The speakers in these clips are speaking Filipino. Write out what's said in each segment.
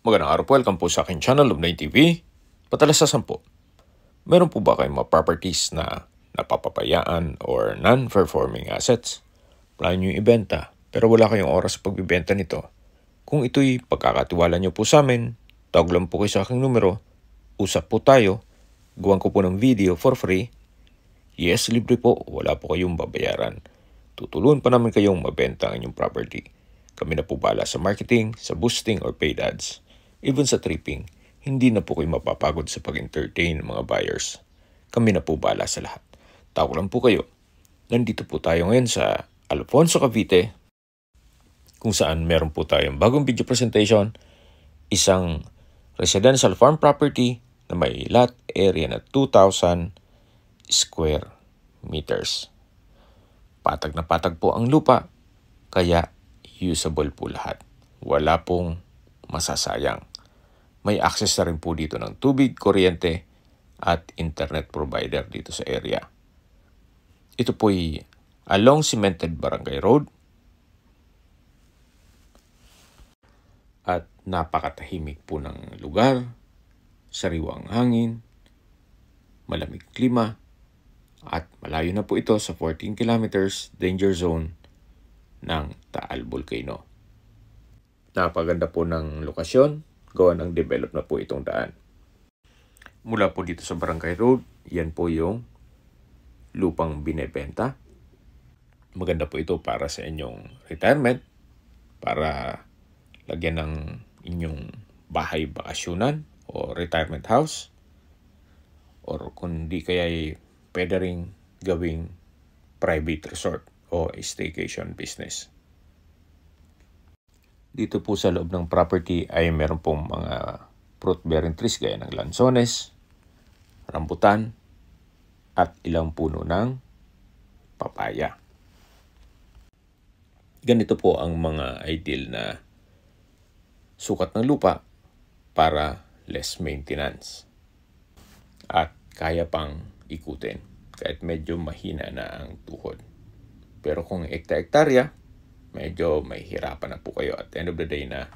Magandang araw po, welcome po sa akin channel, Lumnay TV. Patalas sa sampo. Meron po ba kayong mga properties na napapapayaan or non-performing assets? Plano nyo ibenta, pero wala kayong oras sa pagbibenta nito. Kung ito'y pagkakatiwala nyo po sa amin, tawag lang po kayo sa aking numero, usap po tayo, gawan ko po ng video for free. Yes, libre po, wala po kayong babayaran. Tutulungan pa namin kayong mabenta ang inyong property. Kami na po bala sa marketing, sa boosting, or paid ads. Even sa tripping, hindi na po kayo mapapagod sa pag-entertain ng mga buyers. Kami na po bala sa lahat. Tao lang po kayo. Nandito po tayo ngayon sa Alfonso Cavite kung saan meron po tayong bagong video presentation, isang residential farm property na may lot area na 2,000 square meters. Patag na patag po ang lupa, kaya usable po lahat. Wala pong masasayang. May access na rin po dito ng tubig, kuryente at internet provider dito sa area. Ito po'y along cemented barangay road at napakatahimik po ng lugar, sariwang hangin, malamig klima, at malayo na po ito sa 14 kilometers danger zone ng Taal Volcano. Napaganda po ng lokasyon gawa ng develop na po itong daan. Mula po dito sa Barangay Road, yan po yung lupang binebenta. Maganda po ito para sa inyong retirement, para lagyan ng inyong bahay bakasyonan o retirement house or kung di kaya ay pwede gawing private resort o staycation business. Dito po sa loob ng property ay meron pong mga fruit-bearing trees gaya ng lansones, rambutan, at ilang puno ng papaya. Ganito po ang mga ideal na sukat ng lupa para less maintenance. At kaya pang ikutin kahit medyo mahina na ang tuhod. Pero kung ekta-ektarya, medyo may hirapan na po kayo at end of the day na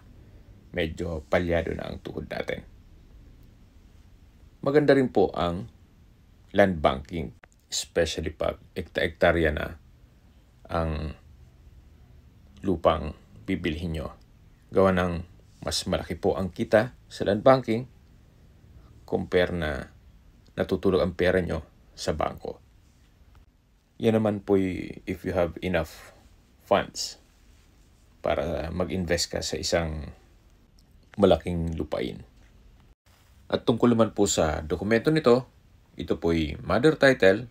medyo palyado na ang tuhod natin. Maganda rin po ang land banking, especially pag ekta-ektarya na ang lupang bibilhin nyo. Gawa ng mas malaki po ang kita sa land banking compare na natutulog ang pera nyo sa bangko. Yan naman po if you have enough funds para mag-invest ka sa isang malaking lupain. At tungkol naman po sa dokumento nito, ito po'y mother title,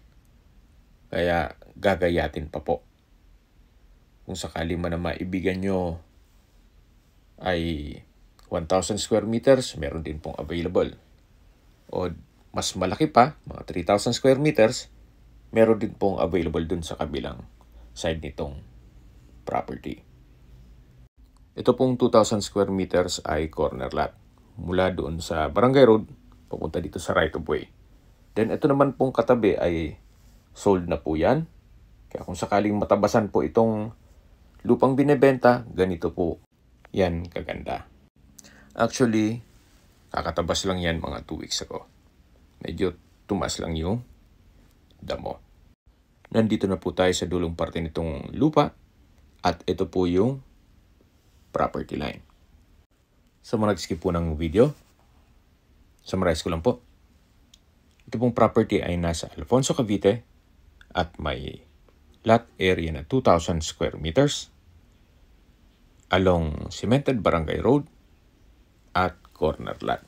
kaya gagayatin pa po. Kung sakali man na maibigan nyo ay 1,000 square meters, meron din pong available. O mas malaki pa, mga 3,000 square meters, meron din pong available dun sa kabilang side nitong property. Ito pong 2,000 square meters ay corner lot. Mula doon sa Barangay Road, papunta dito sa right of way. Then ito naman pong katabi ay sold na po yan. Kaya kung sakaling matabasan po itong lupang binebenta, ganito po yan kaganda. Actually, kakatabas lang yan mga 2 weeks ako. Medyo tumas lang yung damo. Nandito na po tayo sa dulong parte nitong lupa at ito po yung property line. Sa so, mga skip po ng video, summarize ko lang po. Ito pong property ay nasa Alfonso Cavite at may lot area na 2,000 square meters along cemented barangay road at corner lot.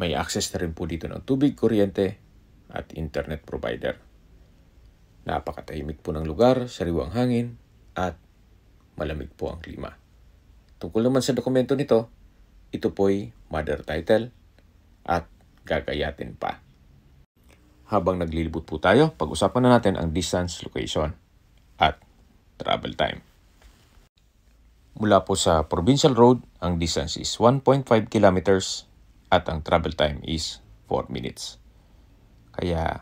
May access na rin po dito ng tubig, kuryente at internet provider. Napakatahimik po ng lugar, sariwang hangin at malamig po ang klima. Tungkol naman sa dokumento nito, ito po'y mother title at gagayatin pa. Habang naglilibot po tayo, pag-usapan na natin ang distance, location at travel time. Mula po sa provincial road, ang distance is 1.5 kilometers at ang travel time is 4 minutes. Kaya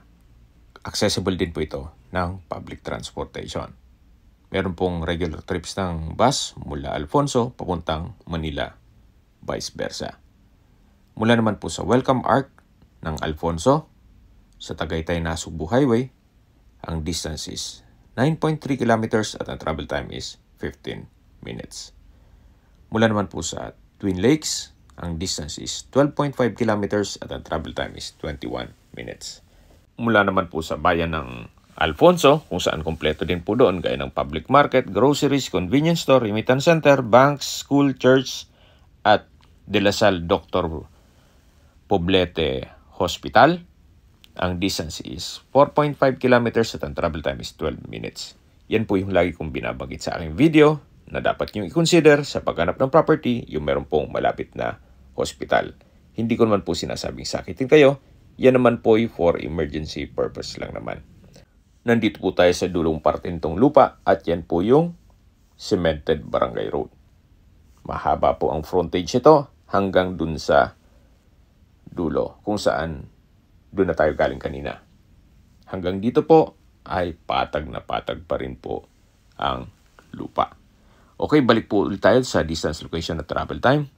accessible din po ito ng public transportation. Meron pong regular trips ng bus mula Alfonso papuntang Manila, vice versa. Mula naman po sa Welcome Arc ng Alfonso sa Tagaytay na Subu Highway, ang distance is 9.3 kilometers at ang travel time is 15 minutes. Mula naman po sa Twin Lakes, ang distance is 12.5 kilometers at ang travel time is 21 minutes. Mula naman po sa bayan ng Alfonso, kung saan kompleto din po doon, gaya ng public market, groceries, convenience store, remittance center, banks, school, church, at De La Salle Dr. Poblete Hospital. Ang distance is 4.5 kilometers at ang travel time is 12 minutes. Yan po yung lagi kong binabanggit sa aking video na dapat nyo i-consider sa paghanap ng property yung meron pong malapit na hospital. Hindi ko naman po sinasabing sakitin kayo, yan naman po for emergency purpose lang naman. Nandito po tayo sa dulong parte nitong lupa at yan po yung cemented barangay road. Mahaba po ang frontage nito hanggang dun sa dulo kung saan doon na tayo galing kanina. Hanggang dito po ay patag na patag pa rin po ang lupa. Okay, balik po ulit tayo sa distance location at travel time.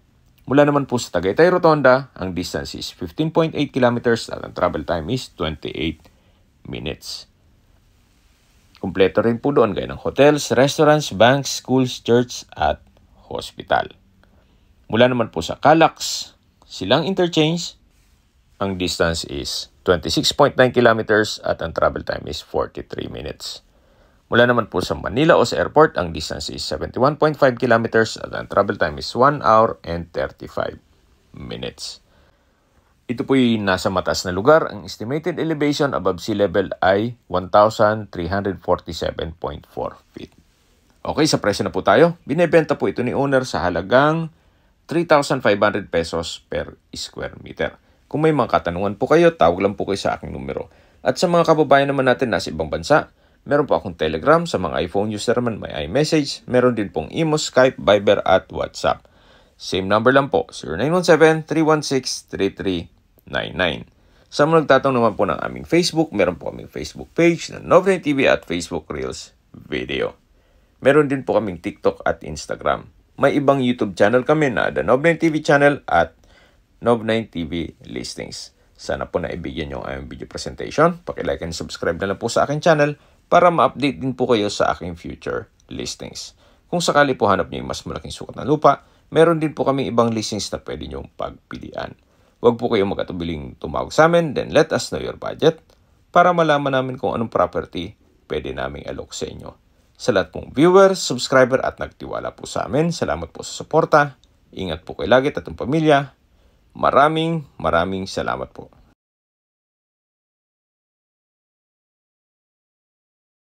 Mula naman po sa Tagaytay Rotonda, ang distance is 15.8 kilometers at ang travel time is 28 minutes. Kompleto rin po doon gaya ng hotels, restaurants, banks, schools, church at hospital. Mula naman po sa Calax, silang interchange, ang distance is 26.9 kilometers at ang travel time is 43 minutes. Mula naman po sa Manila o sa airport, ang distance is 71.5 kilometers at ang travel time is 1 hour and 35 minutes. Ito po po'y nasa mataas na lugar. Ang estimated elevation above sea level ay 1,347.4 feet. Okay, sa presyo na po tayo. Binebenta po ito ni owner sa halagang 3,500 pesos per square meter. Kung may mga katanungan po kayo, tawag lang po kayo sa aking numero. At sa mga kababayan naman natin nasa ibang bansa, meron po akong Telegram sa mga iPhone user naman may iMessage. Meron din pong Imo, Skype, Viber at WhatsApp. Same number lang po, 0917 316 33 sa mga nagtatanong naman po ng aming Facebook, meron po kaming Facebook page ng Novne TV at Facebook Reels video. Meron din po kaming TikTok at Instagram. May ibang YouTube channel kami na The Nob9 TV channel at Nob9 TV listings. Sana po naibigyan yung aming video presentation. Pakilike and subscribe na lang po sa aking channel para ma-update din po kayo sa aking future listings. Kung sakali po hanap niyo yung mas malaking sukat na lupa, meron din po kaming ibang listings na pwede niyong pagpilian. Huwag po kayong magatubiling tumawag sa amin, then let us know your budget para malaman namin kung anong property pwede naming alok sa inyo. Sa lahat pong viewers, subscriber at nagtiwala po sa amin, salamat po sa suporta. Ingat po kayo lagi at ang pamilya. Maraming maraming salamat po.